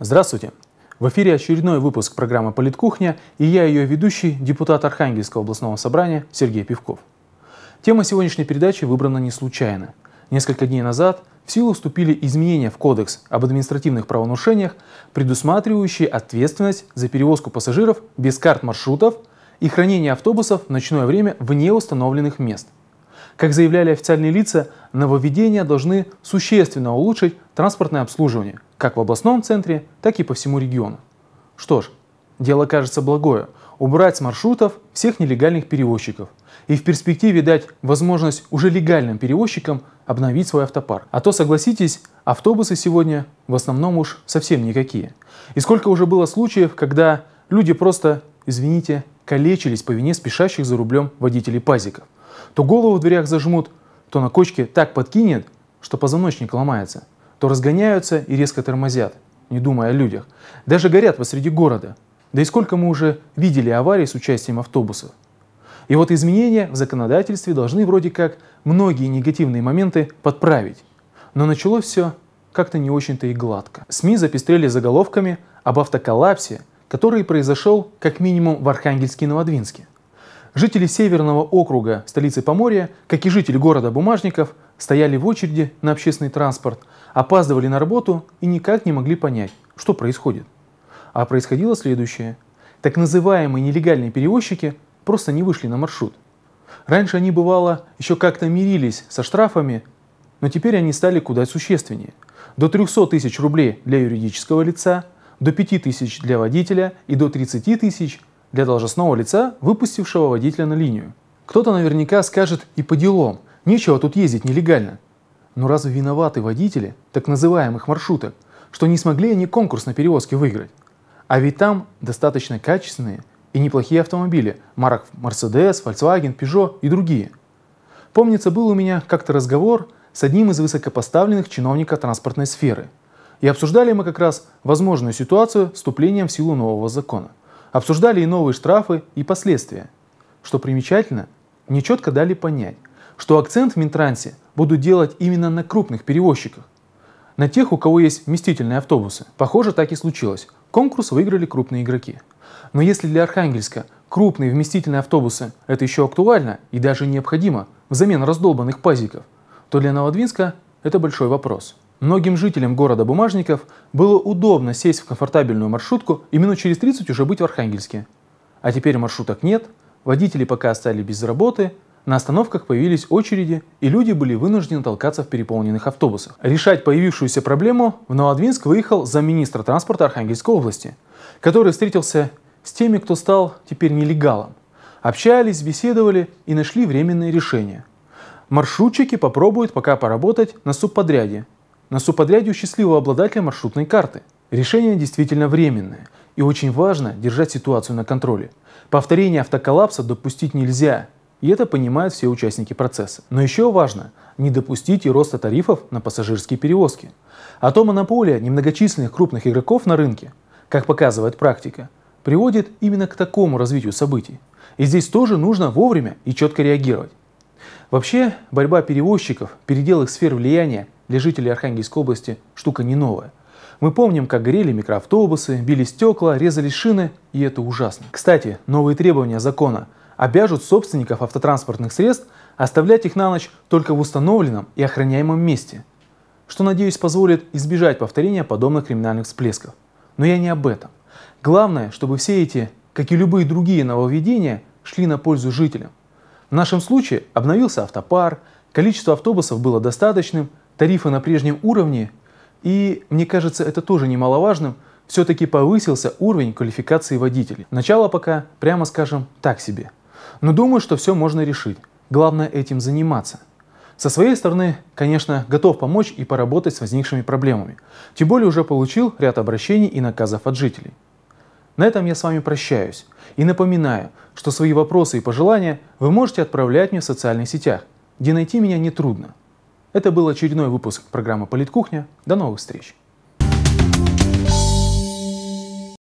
Здравствуйте! В эфире очередной выпуск программы «Политкухня» и я ее ведущий, депутат Архангельского областного собрания Сергей Пивков. Тема сегодняшней передачи выбрана не случайно. Несколько дней назад в силу вступили изменения в Кодекс об административных правонарушениях, предусматривающие ответственность за перевозку пассажиров без карт маршрутов и хранение автобусов в ночное время вне установленных мест – как заявляли официальные лица, нововведения должны существенно улучшить транспортное обслуживание как в областном центре, так и по всему региону. Что ж, дело кажется благое – убрать с маршрутов всех нелегальных перевозчиков и в перспективе дать возможность уже легальным перевозчикам обновить свой автопарк. А то, согласитесь, автобусы сегодня в основном уж совсем никакие. И сколько уже было случаев, когда люди просто, извините, калечились по вине спешащих за рублем водителей пазиков. То голову в дверях зажмут, то на кочке так подкинет, что позвоночник ломается, то разгоняются и резко тормозят, не думая о людях. Даже горят посреди города. Да и сколько мы уже видели аварий с участием автобусов. И вот изменения в законодательстве должны вроде как многие негативные моменты подправить. Но началось все как-то не очень-то и гладко. СМИ запестрели заголовками об автоколлапсе – который произошел как минимум в Архангельске и Новодвинске. Жители Северного округа, столицы Поморья, как и жители города Бумажников, стояли в очереди на общественный транспорт, опаздывали на работу и никак не могли понять, что происходит. А происходило следующее. Так называемые нелегальные перевозчики просто не вышли на маршрут. Раньше они, бывало, еще как-то мирились со штрафами, но теперь они стали куда существеннее. До 300 тысяч рублей для юридического лица – до 5 тысяч для водителя и до 30 тысяч для должностного лица, выпустившего водителя на линию. Кто-то наверняка скажет и по делам, нечего тут ездить нелегально. Но разве виноваты водители так называемых маршруток, что не смогли они конкурс на перевозки выиграть? А ведь там достаточно качественные и неплохие автомобили марок Mercedes, Volkswagen, Peugeot и другие. Помнится, был у меня как-то разговор с одним из высокопоставленных чиновников транспортной сферы – и обсуждали мы как раз возможную ситуацию вступлением в силу нового закона. Обсуждали и новые штрафы, и последствия. Что примечательно, мне четко дали понять, что акцент в Минтрансе будут делать именно на крупных перевозчиках. На тех, у кого есть вместительные автобусы. Похоже, так и случилось. Конкурс выиграли крупные игроки. Но если для Архангельска крупные вместительные автобусы – это еще актуально и даже необходимо взамен раздолбанных пазиков, то для Новодвинска это большой вопрос – Многим жителям города Бумажников было удобно сесть в комфортабельную маршрутку и минут через 30 уже быть в Архангельске. А теперь маршруток нет, водители пока остались без работы, на остановках появились очереди, и люди были вынуждены толкаться в переполненных автобусах. Решать появившуюся проблему в Новодвинск выехал замминистра транспорта Архангельской области, который встретился с теми, кто стал теперь нелегалом. Общались, беседовали и нашли временное решение. Маршрутчики попробуют пока поработать на субподряде – на суподряде у счастливого обладателя маршрутной карты. Решение действительно временное, и очень важно держать ситуацию на контроле. Повторение автоколлапса допустить нельзя, и это понимают все участники процесса. Но еще важно не допустить и роста тарифов на пассажирские перевозки. А то монополия немногочисленных крупных игроков на рынке, как показывает практика, приводит именно к такому развитию событий. И здесь тоже нужно вовремя и четко реагировать. Вообще, борьба перевозчиков, передел их сфер влияния для жителей Архангельской области – штука не новая. Мы помним, как горели микроавтобусы, били стекла, резали шины, и это ужасно. Кстати, новые требования закона обяжут собственников автотранспортных средств оставлять их на ночь только в установленном и охраняемом месте, что, надеюсь, позволит избежать повторения подобных криминальных всплесков. Но я не об этом. Главное, чтобы все эти, как и любые другие нововведения, шли на пользу жителям – в нашем случае обновился автопар, количество автобусов было достаточным, тарифы на прежнем уровне, и, мне кажется, это тоже немаловажным, все-таки повысился уровень квалификации водителей. Начало пока, прямо скажем, так себе. Но думаю, что все можно решить. Главное этим заниматься. Со своей стороны, конечно, готов помочь и поработать с возникшими проблемами. Тем более уже получил ряд обращений и наказов от жителей. На этом я с вами прощаюсь и напоминаю, что свои вопросы и пожелания вы можете отправлять мне в социальных сетях, где найти меня нетрудно. Это был очередной выпуск программы «Политкухня». До новых встреч!